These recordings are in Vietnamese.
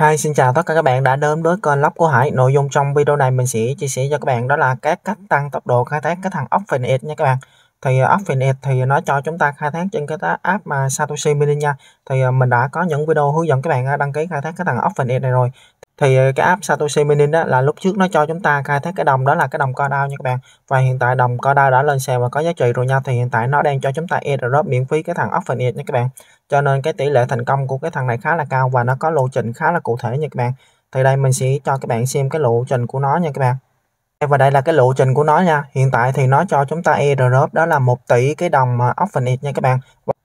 Hi, xin chào tất cả các bạn đã đến với kênh Lóc của Hải. Nội dung trong video này mình sẽ chia sẻ cho các bạn đó là các cách tăng tốc độ khai thác cái thằng Open Edge nha các bạn thì à, AppFinet thì nó cho chúng ta khai thác trên cái app mà Satoshi Mini nha thì à, mình đã có những video hướng dẫn các bạn à, đăng ký khai thác cái thằng AppFinet này rồi thì cái app Satoshi Mini đó là lúc trước nó cho chúng ta khai thác cái đồng đó là cái đồng Cardano nha các bạn và hiện tại đồng Cardano đã lên sàn và có giá trị rồi nha thì hiện tại nó đang cho chúng ta airdrop miễn phí cái thằng Offenate nha các bạn cho nên cái tỷ lệ thành công của cái thằng này khá là cao và nó có lộ trình khá là cụ thể nha các bạn thì đây mình sẽ cho các bạn xem cái lộ trình của nó nha các bạn và đây là cái lộ trình của nó nha hiện tại thì nó cho chúng ta e drop đó là 1 tỷ cái đồng OpenX nha các bạn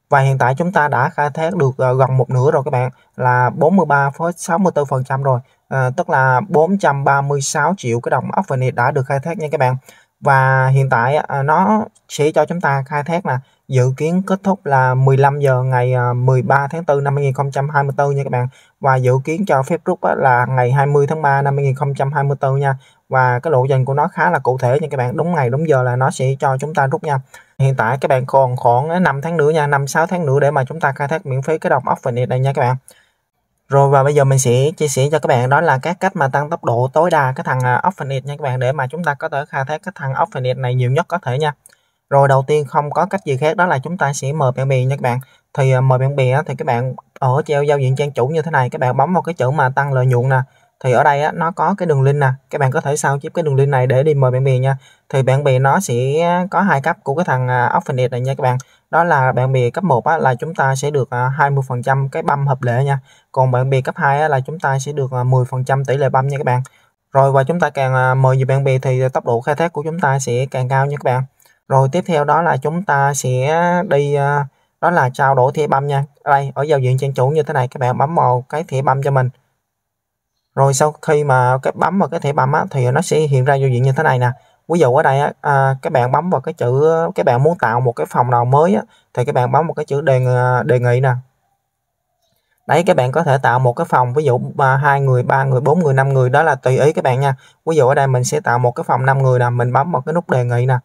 và hiện tại chúng ta đã khai thác được ờ, gần một nửa rồi các bạn là 43,64% rồi à, tức là 436 triệu cái đồng OpenX đã được khai thác nha các bạn và hiện tại ờ, nó sẽ cho chúng ta khai thác là dự kiến kết thúc là 15 giờ ngày 13 tháng 4 năm 2024 nha các bạn và dự kiến cho phép rút là ngày 20 tháng 3 năm 2024 nha và cái lộ trình của nó khá là cụ thể nha các bạn đúng ngày đúng giờ là nó sẽ cho chúng ta rút nha hiện tại các bạn còn khoảng 5 tháng nữa nha 5 6 tháng nữa để mà chúng ta khai thác miễn phí cái đồng Offenit này nha các bạn rồi và bây giờ mình sẽ chia sẻ cho các bạn đó là các cách mà tăng tốc độ tối đa cái thằng Offenit à, nha các bạn để mà chúng ta có thể khai thác cái thằng Offenit này nhiều nhất có thể nha rồi đầu tiên không có cách gì khác đó là chúng ta sẽ mời bạn bè nha các bạn thì à, mời bạn bè thì các bạn ở treo giao diện trang chủ như thế này các bạn bấm vào cái chữ mà tăng lợi nhuận nè thì ở đây á, nó có cái đường link nè các bạn có thể sao chép cái đường link này để đi mời bạn bè nha thì bạn bè nó sẽ có hai cấp của cái thằng à, Offenit này nha các bạn đó là bạn bè cấp 1 á, là chúng ta sẽ được 20% à, cái băm hợp lệ nha còn bạn bè cấp 2 á, là chúng ta sẽ được 10% à, tỷ lệ băm nha các bạn rồi và chúng ta càng mời nhiều bạn bè thì tốc độ khai thác của chúng ta sẽ càng cao nha các bạn rồi tiếp theo đó là chúng ta sẽ đi đó là trao đổi thẻ băm nha đây ở giao diện trang chủ như thế này các bạn bấm vào cái thẻ băm cho mình rồi sau khi mà cái bấm vào cái thẻ băm á, thì nó sẽ hiện ra giao diện như thế này nè ví dụ ở đây á, à, các bạn bấm vào cái chữ các bạn muốn tạo một cái phòng nào mới á, thì các bạn bấm một cái chữ đề à, đề nghị nè đấy các bạn có thể tạo một cái phòng ví dụ hai người ba người bốn người năm người đó là tùy ý các bạn nha ví dụ ở đây mình sẽ tạo một cái phòng năm người nè mình bấm vào cái nút đề nghị nè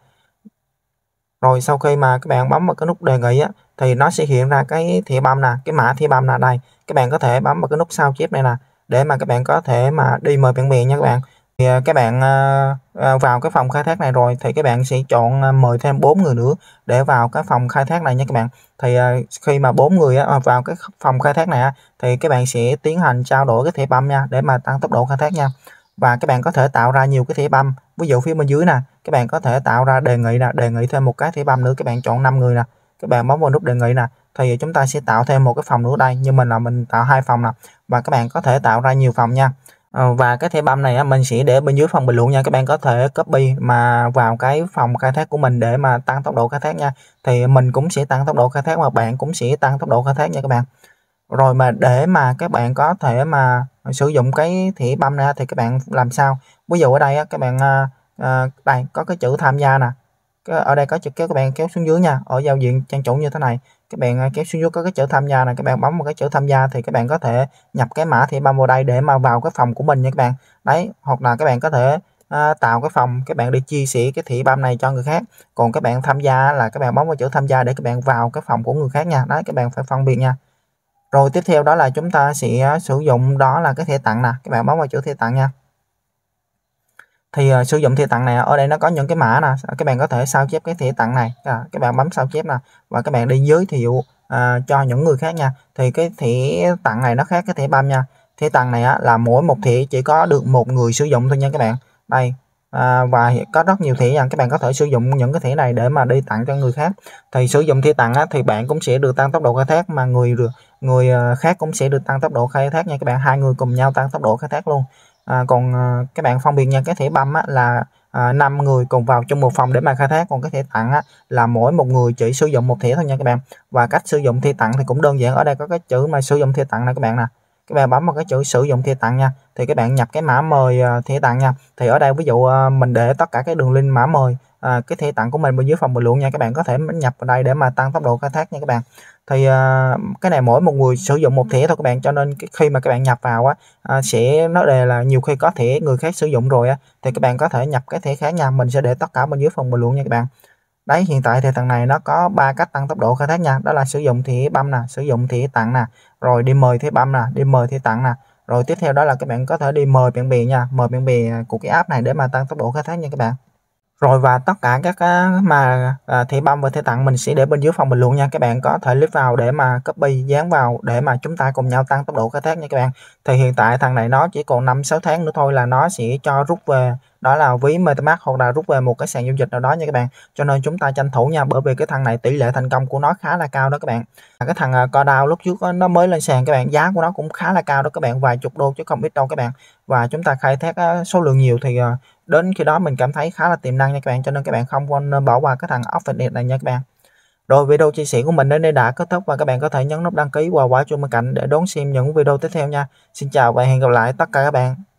rồi sau khi mà các bạn bấm vào cái nút đề nghị á, thì nó sẽ hiện ra cái thẻ băm nè cái mã thẻ băm nè đây các bạn có thể bấm vào cái nút sao chép này nè để mà các bạn có thể mà đi mời bạn bè nha các bạn thì à, các bạn à, à, vào cái phòng khai thác này rồi thì các bạn sẽ chọn mời thêm bốn người nữa để vào cái phòng khai thác này nha các bạn thì khi mà bốn người vào cái phòng khai thác này thì các bạn sẽ tiến hành trao đổi cái thẻ băm nha để mà tăng tốc độ khai thác nha và các bạn có thể tạo ra nhiều cái thẻ băm ví dụ phía bên dưới nè các bạn có thể tạo ra đề nghị nè đề nghị thêm một cái thẻ băm nữa các bạn chọn 5 người nè các bạn bấm vào nút đề nghị nè thì chúng ta sẽ tạo thêm một cái phòng nữa đây như mình là mình tạo hai phòng nè và các bạn có thể tạo ra nhiều phòng nha ờ, và cái thẻ băm này mình sẽ để bên dưới phần bình luận nha các bạn có thể copy mà vào cái phòng khai thác của mình để mà tăng tốc độ khai thác nha thì mình cũng sẽ tăng tốc độ khai thác và bạn cũng sẽ tăng tốc độ khai thác nha các bạn rồi mà để mà các bạn có thể mà sử dụng cái thẻ băm ra thì các bạn làm sao ví dụ ở đây các bạn ờ, ờ, đây có cái chữ tham gia nè ở đây có chữ kéo các bạn kéo xuống dưới nha ở giao diện trang chủ như thế này các bạn à, kéo xuống dưới có cái chữ tham gia này các bạn bấm một cái chữ tham gia thì các bạn có thể nhập cái mã thẻ băng vào đây để mà vào cái phòng của mình nha các bạn đấy hoặc là các bạn có thể à, tạo cái phòng các bạn đi chia sẻ cái thị băm này cho người khác còn các bạn tham gia là các bạn bấm vào chữ tham gia để các bạn vào cái phòng của người khác nha đấy các bạn phải phân biệt nha rồi tiếp theo đó là chúng ta sẽ sử dụng đó là cái thẻ tặng nè các bạn bấm vào chữ thẻ tặng nha thì uh, sử dụng thẻ tặng này ở đây nó có những cái mã nè ờ, các bạn có thể sao chép cái thẻ tặng này à, các bạn bấm sao chép nè và các bạn đi giới thiệu à, cho những người khác nha thì cái thẻ tặng này nó khác cái thẻ băm nha thẻ tặng này á, là mỗi một thẻ chỉ có được một người sử dụng thôi nha các bạn đây à, và hiện có rất nhiều thẻ nha các bạn có thể sử dụng những cái thẻ này để mà đi tặng cho người khác thì sử dụng thẻ tặng á, thì bạn cũng sẽ được tăng tốc độ khai thác mà người người khác cũng sẽ được tăng tốc độ khai thác nha các bạn hai người cùng nhau tăng tốc độ khai thác luôn à, còn à, các bạn phân biệt nha cái thẻ băm á, là à, 5 người cùng vào trong một phòng để mà khai thác còn cái thẻ tặng á, là mỗi một người chỉ sử dụng một thẻ thôi nha các bạn và cách sử dụng thẻ tặng thì cũng đơn giản ở đây có cái chữ mà sử dụng thẻ tặng này các bạn nè các bạn bấm vào cái chữ sử dụng thẻ tặng nha thì các bạn nhập cái mã mời à, thẻ tặng nha thì ở đây ví dụ à, mình để tất cả cái đường link mã mời à, cái thẻ tặng của mình bên dưới phần bình luận nha các bạn có thể nhập vào đây để mà tăng tốc độ khai thác nha các bạn thì à, cái này mỗi một người sử dụng một thẻ thôi các bạn cho nên khi mà các bạn nhập vào á à, sẽ nó đề là nhiều khi có thẻ người khác sử dụng rồi á thì các bạn có thể nhập cái thẻ khác nha mình sẽ để tất cả bên dưới phần bình luận nha các bạn đấy hiện tại thì thằng này nó có ba cách tăng tốc độ khai thác nha đó là sử dụng thì băm nè sử dụng thì tặng nè rồi đi mời thì băm nè đi mời thì tặng nè rồi tiếp theo đó là các bạn có thể đi mời bạn bè nha mời bạn bè của cái app này để mà tăng tốc độ khai thác nha các bạn rồi và tất cả các à, mà à, băm và thị tặng mình sẽ để bên dưới phần bình luận nha các bạn có thể click vào để mà copy dán vào để mà chúng ta cùng nhau tăng tốc độ khai thác nha các bạn thì hiện tại thằng này nó chỉ còn 5-6 tháng nữa thôi là nó sẽ cho rút về đó là ví MetaMask hoặc là rút về một cái sàn giao dịch nào đó nha các bạn cho nên chúng ta tranh thủ nha bởi vì cái thằng này tỷ lệ thành công của nó khá là cao đó các bạn cái thằng à, Cordao lúc trước nó mới lên sàn các bạn giá của nó cũng khá là cao đó các bạn vài chục đô chứ không ít đâu các bạn và chúng ta khai thác số lượng nhiều thì à, đến khi đó mình cảm thấy khá là tiềm năng nha các bạn cho nên các bạn không nên à, bỏ qua cái thằng Offenit này nha các bạn rồi video chia sẻ của mình đến đây đã kết thúc và các bạn có thể nhấn nút đăng ký và quả chuông bên cạnh để đón xem những video tiếp theo nha. Xin chào và hẹn gặp lại tất cả các bạn.